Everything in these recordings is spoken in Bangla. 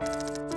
Thank you.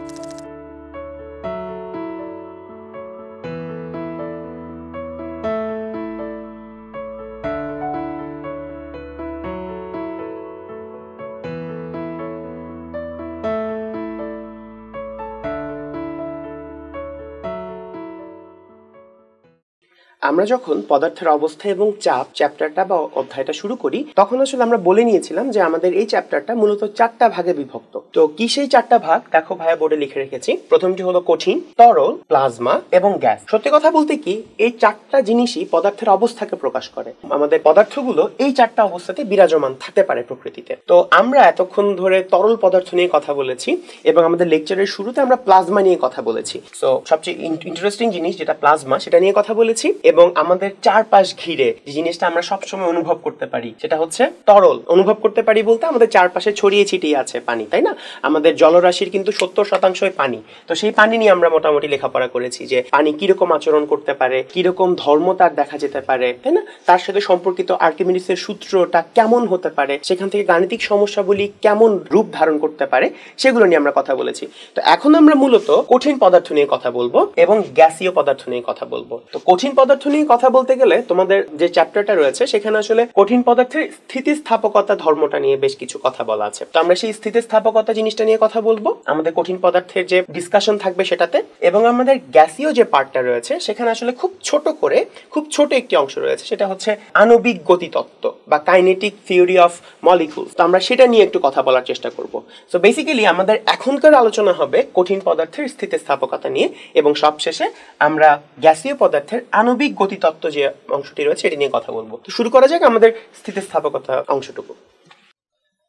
আমরা যখন পদার্থের অবস্থা এবং চাপ চ্যাপ্টারটা বা অধ্যায়টা শুরু করি তখন আসলে আমরা বলে নিয়েছিলাম যে আমাদের এই চ্যাপ্টারটা মূলত চারটা ভাগে বিভক্ত তো কি সেই চারটা ভাগ দেখো ভাইয়া বোর্ডে লিখে রেখেছি প্রথমটি হলো কঠিন তরল প্লাজমা এবং গ্যাস সত্যি কথা বলতে কি এই চারটা জিনিসই পদার্থের অবস্থাকে প্রকাশ করে আমাদের পদার্থগুলো এই চারটা অবস্থাতে বিরাজমান থাকতে পারে প্রকৃতিতে তো আমরা এতক্ষণ ধরে তরল পদার্থ নিয়ে কথা বলেছি এবং আমাদের লেকচারের শুরুতে আমরা প্লাজমা নিয়ে কথা বলেছি তো সবচেয়ে ইন্টারেস্টিং জিনিস যেটা প্লাজমা সেটা নিয়ে কথা বলেছি এবং আমাদের চারপাশ ঘিরে যে জিনিসটা আমরা সবসময় অনুভব করতে পারি সেটা হচ্ছে তরল অনুভব করতে পারি বলতে আমাদের চারপাশে ছড়িয়ে ছিটিয়ে আছে পানি তাই না আমাদের জলরাশির কিন্তু সত্তর শতাংশই পানি তো সেই পানি নিয়ে আমরা মোটামুটি লেখাপড়া করেছি যে পানি কিরকম আচরণ করতে পারে কিরকম ধর্ম তার দেখা যেতে পারে তাই না তার সাথে সম্পর্কিত আর্কিমিডিসের সূত্রটা কেমন হতে পারে সেখান থেকে গাণিতিক সমস্যাগুলি কেমন রূপ ধারণ করতে পারে সেগুলো নিয়ে আমরা কথা বলেছি তো এখন আমরা মূলত কঠিন পদার্থ নিয়ে কথা বলবো এবং গ্যাসীয় পদার্থ নিয়ে কথা বলবো তো কঠিন পদার্থ পদার্থ নিয়ে কথা বলতে গেলে তোমাদের যে চ্যাপ্টারটা রয়েছে সেখানে আসলে কঠিন পদার্থের স্থিতিস্থাপকতা ধর্মটা নিয়ে বেশ কিছু কথা বলা আছে তো আমরা সেই স্থিতিস্থাপকতা জিনিসটা নিয়ে কথা বলবো আমাদের কঠিন পদার্থের যে ডিসকাশন থাকবে সেটাতে এবং আমাদের গ্যাসীয় যে পার্টটা রয়েছে সেখানে আসলে খুব ছোট করে খুব ছোট একটি অংশ রয়েছে সেটা হচ্ছে আণবিক গতিতত্ত্ব বা কাইনেটিক থিওরি অফ মলিকুলস তো আমরা সেটা নিয়ে একটু কথা বলার চেষ্টা করব সো বেসিক্যালি আমাদের এখনকার আলোচনা হবে কঠিন পদার্থের স্থিতিস্থাপকতা নিয়ে এবং সবশেষে আমরা গ্যাসীয় পদার্থের আণবিক আণবিক গতিতত্ত্ব যে অংশটি রয়েছে এটি নিয়ে কথা বলবো তো শুরু করা যাক আমাদের স্থিতিস্থাপকতা অংশটুকু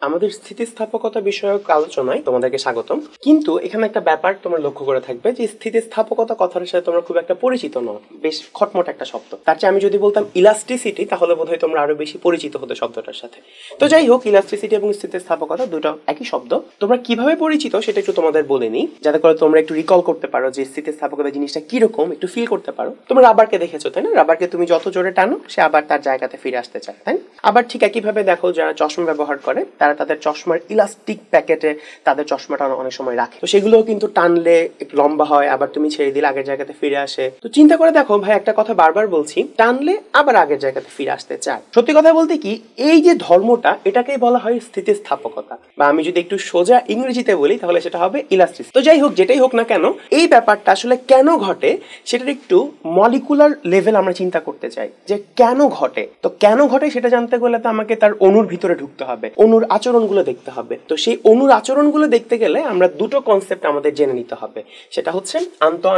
আমাদের স্থিতিস্থাপকতা বিষয়ক আলোচনায় তোমাদেরকে স্বাগতম কিন্তু এখানে একটা ব্যাপার তোমরা লক্ষ্য করে থাকবে যে স্থিতিস্থাপকতা কথার সাথে তোমরা খুব একটা পরিচিত নও বেশ খটমট একটা শব্দ তার চেয়ে আমি যদি বলতাম ইলাস্টিসিটি তাহলে বোধ হয় তোমরা আরো বেশি পরিচিত হতে শব্দটার সাথে তো যাই হোক ইলাস্টিসিটি এবং স্থিতিস্থাপকতা দুটো একই শব্দ তোমরা কিভাবে পরিচিত সেটা একটু তোমাদের বলে নিই যাতে করে তোমরা একটু রিকল করতে পারো যে স্থিতিস্থাপকতা জিনিসটা কিরকম একটু ফিল করতে পারো তোমরা রাবারকে দেখেছো তাই না রাবারকে তুমি যত জোরে টানো সে আবার তার জায়গাতে ফিরে আসতে চায় তাই আবার ঠিক একইভাবে দেখো যারা চশমা ব্যবহার করে তারা তারা তাদের চশমার ইলাস্টিক প্যাকেটে তাদের চশমাটা অনেক সময় রাখে তো সেগুলোও কিন্তু টানলে একটু লম্বা হয় আবার তুমি ছেড়ে দিলে আগের জায়গাতে ফিরে আসে তো চিন্তা করে দেখো ভাই একটা কথা বারবার বলছি টানলে আবার আগের জায়গাতে ফিরে আসতে চায় সত্যি কথা বলতে কি এই যে ধর্মটা এটাকে বলা হয় স্থিতিস্থাপকতা বা আমি যদি একটু সোজা ইংরেজিতে বলি তাহলে সেটা হবে ইলাস্টিস তো যাই হোক যেটাই হোক না কেন এই ব্যাপারটা আসলে কেন ঘটে সেটার একটু মলিকুলার লেভেল আমরা চিন্তা করতে চাই যে কেন ঘটে তো কেন ঘটে সেটা জানতে গেলে তো আমাকে তার অনুর ভিতরে ঢুকতে হবে অনুর আচরণগুলো দেখতে হবে তো সেই অণুর আচরণগুলো দেখতে গেলে আমরা দুটো কনসেপ্ট আমাদের জেনে নিতে হবে সেটা হচ্ছে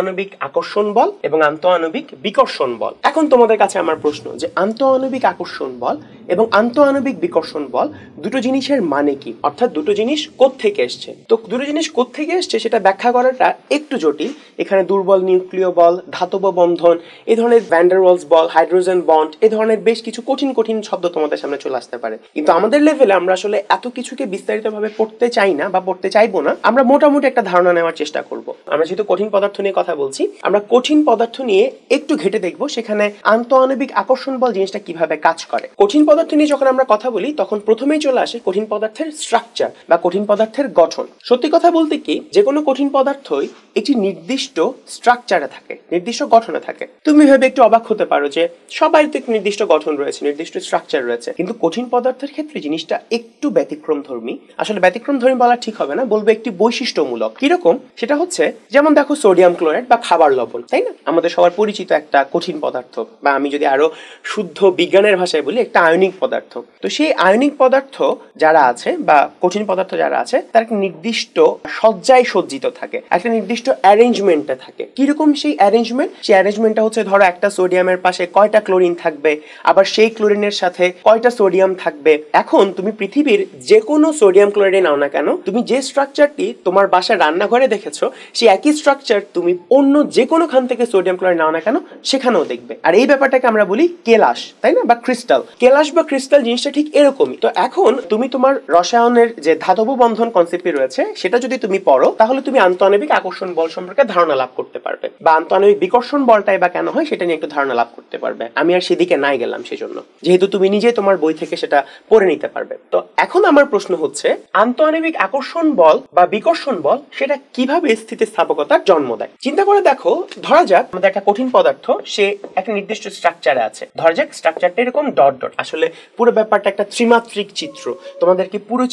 আণবিক আকর্ষণ বল এবং আন্তঃআণবিক বিকর্ষণ বল এখন তোমাদের কাছে আমার প্রশ্ন যে আন্তঃআণবিক আকর্ষণ বল এবং আণবিক বিকর্ষণ বল দুটো জিনিসের মানে কি অর্থাৎ দুটো জিনিস কোত্থেকে এসছে তো দুটো জিনিস কোত্থেকে এসছে সেটা ব্যাখ্যা করাটা একটু জটিল এখানে দুর্বল নিউক্লিয় বল ধাতব বন্ধন এ ধরনের ভ্যান্ডারওয়ালস বল হাইড্রোজেন বন্ড এ ধরনের বেশ কিছু কঠিন কঠিন শব্দ তোমাদের সামনে চলে আসতে পারে কিন্তু আমাদের লেভেলে আমরা আসলে এত কিছুকে বিস্তারিতভাবে পড়তে চাই না বা পড়তে চাইবো না আমরা মোটামুটি একটা ধারণা নেওয়ার চেষ্টা করব আমরা যেহেতু কঠিন পদার্থ নিয়ে কথা বলছি আমরা কঠিন পদার্থ নিয়ে একটু ঘেটে দেখব সেখানে আন্তঃআণবিক আকর্ষণ বল জিনিসটা কিভাবে কাজ করে কঠিন পদার্থ নিয়ে যখন আমরা কথা বলি তখন প্রথমেই চলে আসে কঠিন পদার্থের স্ট্রাকচার বা কঠিন পদার্থের গঠন সত্যি কথা বলতে কি যে কোনো কঠিন পদার্থই একটি নির্দিষ্ট স্ট্রাকচারে থাকে নির্দিষ্ট গঠনে থাকে তুমি ভেবে একটু অবাক হতে পারো যে সবাই তো নির্দিষ্ট গঠন রয়েছে নির্দিষ্ট স্ট্রাকচার রয়েছে কিন্তু কঠিন পদার্থের ক্ষেত্রে জিনিসটা একটু ব্যতিক্রম ধর্মী আসলে ব্যতিক্রম ধর্মী বলা ঠিক হবে না বলবো একটি বৈশিষ্ট্যমূলক কিরকম সেটা হচ্ছে যেমন দেখো সোডিয়াম ক্লোরাইড বা খাবার লবণ তাই না আমাদের সবার পরিচিত একটা কঠিন পদার্থ বা আমি যদি আরো শুদ্ধ বিজ্ঞানের ভাষায় বলি একটা আয়নিক পদার্থ তো সেই আয়নিক পদার্থ যারা আছে বা কঠিন পদার্থ যারা আছে তার একটা নির্দিষ্ট সজ্জায় সজ্জিত থাকে একটা নির্দিষ্ট অ্যারেঞ্জমেন্টে থাকে কিরকম সেই অ্যারেঞ্জমেন্ট সেই অ্যারেঞ্জমেন্টটা হচ্ছে ধরো একটা সোডিয়ামের পাশে কয়টা ক্লোরিন থাকবে আবার সেই ক্লোরিনের সাথে কয়টা সোডিয়াম থাকবে এখন তুমি পৃথিবীর যে কোনো সোডিয়াম ক্লোরাইডে নাও না কেন তুমি যে স্ট্রাকচারটি তোমার বাসার রান্নাঘরে দেখেছো সেই একই স্ট্রাকচার তুমি অন্য যে কোনো খান থেকে সোডিয়াম ক্লোরাইড নাও না কেন সেখানেও দেখবে আর এই ব্যাপারটাকে আমরা বলি কেলাস তাই না বা ক্রিস্টাল কেলাস বা ক্রিস্টাল জিনিসটা ঠিক এরকমই তো এখন তুমি তোমার রসায়নের যে ধাতব বন্ধন কনসেপ্টটি রয়েছে সেটা যদি তুমি পড়ো তাহলে তুমি আন্তঃআণবিক আকর্ষণ বল সম্পর্কে ধারণা লাভ করতে পারবে বা আন্তঃআণবিক বিকর্ষণ বলটাই বা কেন হয় সেটা নিয়ে একটু ধারণা লাভ করতে পারবে আমি আর সেদিকে নাই গেলাম সেজন্য যেহেতু তুমি নিজে তোমার বই থেকে সেটা পড়ে নিতে পারবে তো এখন এখন আমার প্রশ্ন হচ্ছে আন্তঃআণবিক আকর্ষণ বল বা বিকর্ষণ বল সেটা কিভাবে স্থিতিস্থাপকতার জন্ম দেয় চিন্তা করে দেখো ধরা যাক আমাদের একটা কঠিন পদার্থ সে একটা নির্দিষ্ট স্ট্রাকচারে আছে ধরা যাক স্ট্রাকচারটা এরকম ডট ডট আসলে পুরো ব্যাপারটা একটা ত্রিমাত্রিক চিত্র তোমাদেরকে পুরো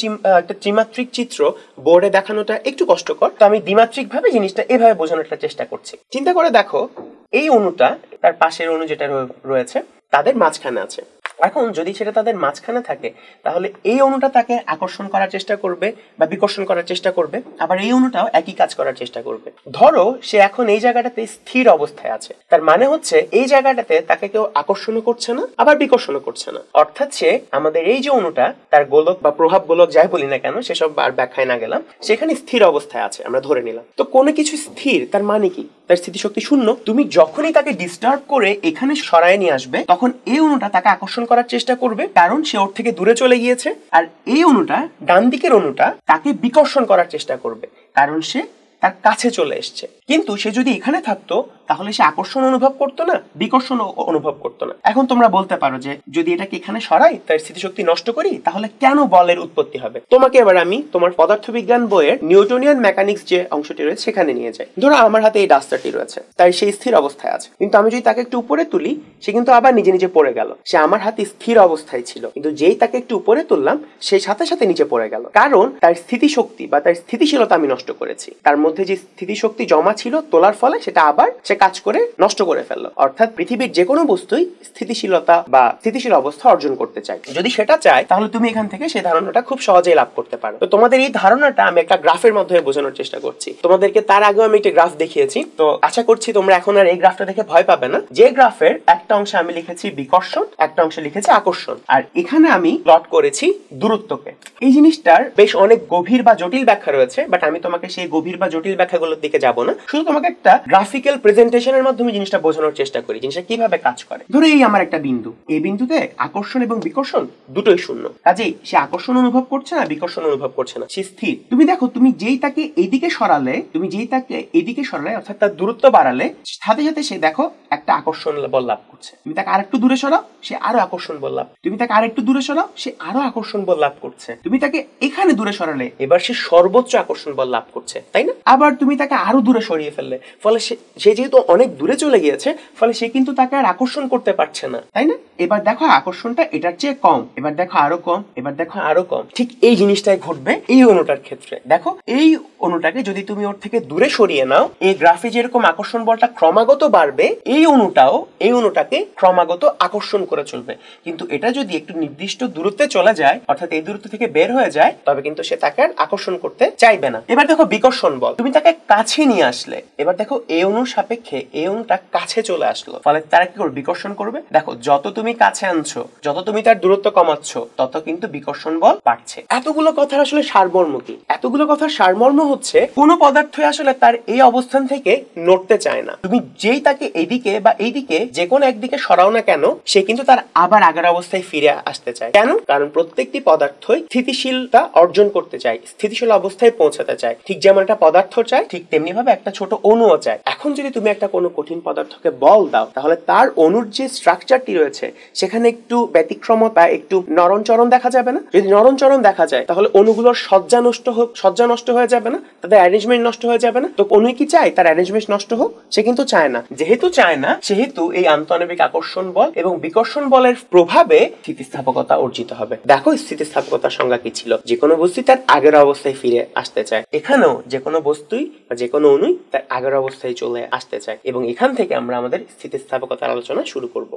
একটা ত্রিমাত্রিক চিত্র বোর্ডে দেখানোটা একটু কষ্টকর তো আমি দ্বিমাত্রিক ভাবে জিনিসটা এভাবে বোঝানোর চেষ্টা করছি চিন্তা করে দেখো এই অণুটা তার পাশের অণু যেটা রয়েছে তাদের মাঝখানে আছে এখন যদি সেটা তাদের মাঝখানে থাকে তাহলে এই অণুটা তাকে আকর্ষণ করার চেষ্টা করবে বা বিকর্ষণ করার চেষ্টা করবে আবার এই অণুটাও একই কাজ করার চেষ্টা করবে ধরো সে এখন এই জায়গাটাতে স্থির অবস্থায় আছে তার মানে হচ্ছে এই জায়গাটাতে তাকে কেউ আকর্ষণ করছে না আবার বিকর্ষণ করছে না অর্থাৎ সে আমাদের এই যে অণুটা তার গোলক বা প্রভাব গোলক যাই বলি না কেন সেসব আর ব্যাখ্যায় না গেলাম সেখানে স্থির অবস্থায় আছে আমরা ধরে নিলাম তো কোনো কিছু স্থির তার মানে কি তার স্থিতিশক্তি শূন্য তুমি যখনই তাকে ডিস্টার্ব করে এখানে সরায় নিয়ে আসবে তখন এই অণুটা তাকে আকর্ষণ করার চেষ্টা করবে কারণ সে ওর থেকে দূরে চলে গিয়েছে আর এই অণুটা ডান দিকের অণুটা তাকে বিকর্ষণ করার চেষ্টা করবে কারণ সে তার কাছে চলে এসছে কিন্তু সে যদি এখানে থাকতো তাহলে সে আকর্ষণ অনুভব করতো না বিকর্ষণ অনুভব করতো না এখন তোমরা বলতে পারো যে যদি এটাকে এখানে সরাই তার স্থিতিশক্তি নষ্ট করি তাহলে কেন বলের উৎপত্তি হবে তোমাকে এবার আমি তোমার পদার্থবিজ্ঞান বইয়ের নিউটোনিয়ান মেকানিক্স যে অংশটি রয়েছে সেখানে নিয়ে যাই ধরো আমার হাতে এই ডাস্টারটি রয়েছে তাই সেই স্থির অবস্থায় আছে কিন্তু আমি যদি তাকে একটু উপরে তুলি সে কিন্তু আবার নিজে নিজে পড়ে গেল সে আমার হাতে স্থির অবস্থায় ছিল কিন্তু যেই তাকে একটু উপরে তুললাম সেই সাথে সাথে নিচে পড়ে গেল কারণ তার স্থিতিশক্তি বা তার স্থিতিশীলতা আমি নষ্ট করেছি তার মধ্যে যে স্থিতিশক্তি জমা ছিল তোলার ফলে সেটা আবার সে কাজ করে নষ্ট করে ফেললো অর্থাৎ পৃথিবীর যে কোনো বস্তুই স্থিতিশীলতা বা স্থিতিশীল অবস্থা অর্জন করতে চায় যদি সেটা চায় তাহলে তুমি এখান থেকে সেই ধারণাটা খুব সহজেই লাভ করতে পারো তো তোমাদের এই ধারণাটা আমি একটা গ্রাফের মাধ্যমে বোঝানোর চেষ্টা করছি তোমাদেরকে তার আগেও আমি একটা গ্রাফ দেখিয়েছি তো আশা করছি তোমরা এখন আর এই গ্রাফটা দেখে ভয় পাবে না যে গ্রাফের একটা অংশে আমি লিখেছি বিকর্ষণ একটা অংশে লিখেছি আকর্ষণ আর এখানে আমি প্লট করেছি দূরত্বকে এই জিনিসটার বেশ অনেক গভীর বা জটিল ব্যাখ্যা রয়েছে বাট আমি তোমাকে সেই গভীর বা জটিল ব্যাখ্যাগুলোর দিকে যাব না শুধু তোমাকে একটা গ্রাফিক্যাল প্রেজেন্ট প্রেজেন্টেশনের মাধ্যমে জিনিসটা বোঝানোর চেষ্টা করি জিনিসটা কিভাবে কাজ করে ধরো এই আমার একটা বিন্দু এই বিন্দুতে আকর্ষণ এবং বিকর্ষণ দুটোই শূন্য কাজেই সে আকর্ষণ অনুভব করছে না বিকর্ষণ অনুভব করছে না সে স্থির তুমি দেখো তুমি যেই তাকে এদিকে সরালে তুমি যেই তাকে এদিকে সরালে অর্থাৎ তার দূরত্ব বাড়ালে সাথে সাথে সে দেখো একটা আকর্ষণ বল লাভ করছে তুমি তাকে আরেকটু দূরে সরাও সে আরো আকর্ষণ বল লাভ তুমি তাকে আরেকটু দূরে সরাও সে আরো আকর্ষণ বল লাভ করছে তুমি তাকে এখানে দূরে সরালে এবার সে সর্বোচ্চ আকর্ষণ বল লাভ করছে তাই না আবার তুমি তাকে আরো দূরে সরিয়ে ফেললে ফলে সে যেহেতু অনেক দূরে চলে গিয়েছে ফলে সে কিন্তু তাকে আর আকর্ষণ করতে পারছে না তাই না এবার দেখো আকর্ষণটা এটার চেয়ে কম এবার দেখো আরো কম এবার দেখো আরো কম ঠিক এই জিনিসটাই ঘটবে এই অনুটার ক্ষেত্রে দেখো এই অনুটাকে যদি তুমি ওর থেকে দূরে সরিয়ে নাও এই গ্রাফে যেরকম আকর্ষণ বলটা ক্রমাগত বাড়বে এই অনুটাও এই অনুটাকে ক্রমাগত আকর্ষণ করে চলবে কিন্তু এটা যদি একটু নির্দিষ্ট দূরত্বে চলে যায় অর্থাৎ এই দূরত্ব থেকে বের হয়ে যায় তবে কিন্তু সে তাকে আর আকর্ষণ করতে চাইবে না এবার দেখো বিকর্ষণ বল তুমি তাকে কাছে নিয়ে আসলে এবার দেখো এই অনুর সাপেক্ষে দেখে এয়নটা কাছে চলে আসলো ফলে তারা কি করবে বিকর্ষণ করবে দেখো যত তুমি কাছে আনছো যত তুমি তার দূরত্ব কমাচ্ছ তত কিন্তু বিকর্ষণ বল বাড়ছে এতগুলো কথার আসলে সারমর্ম কি এতগুলো কথার সারমর্ম হচ্ছে কোনো পদার্থই আসলে তার এই অবস্থান থেকে নড়তে চায় না তুমি যেই তাকে এদিকে বা এইদিকে যে কোনো একদিকে সরাও না কেন সে কিন্তু তার আবার আগের অবস্থায় ফিরে আসতে চায় কেন কারণ প্রত্যেকটি পদার্থই স্থিতিশীলতা অর্জন করতে চায় স্থিতিশীল অবস্থায় পৌঁছাতে চায় ঠিক যেমন একটা পদার্থ চায় ঠিক তেমনি ভাবে একটা ছোট অণুও চায় এখন যদি তুমি তুমি একটা কোনো কঠিন পদার্থকে বল দাও তাহলে তার অণুর যে স্ট্রাকচারটি রয়েছে সেখানে একটু ব্যতিক্রম বা একটু চরণ দেখা যাবে না যদি নরম চরণ দেখা যায় তাহলে অণুগুলোর সজ্জা নষ্ট হোক সজ্জা নষ্ট হয়ে যাবে না তাদের অ্যারেঞ্জমেন্ট নষ্ট হয়ে যাবে না তো অনুই কি চায় তার অ্যারেঞ্জমেন্ট নষ্ট হোক সে কিন্তু চায় না যেহেতু চায় না সেহেতু এই আন্তঃআণবিক আকর্ষণ বল এবং বিকর্ষণ বলের প্রভাবে স্থিতিস্থাপকতা অর্জিত হবে দেখো স্থিতিস্থাপকতার সংজ্ঞা কি ছিল যে কোনো বস্তু তার আগের অবস্থায় ফিরে আসতে চায় এখানেও যে কোনো বস্তুই বা যে কোনো অনুই তার আগের অবস্থায় চলে আসতে চাই এবং এখান থেকে আমরা আমাদের স্থিতিস্থাপকতার আলোচনা শুরু করব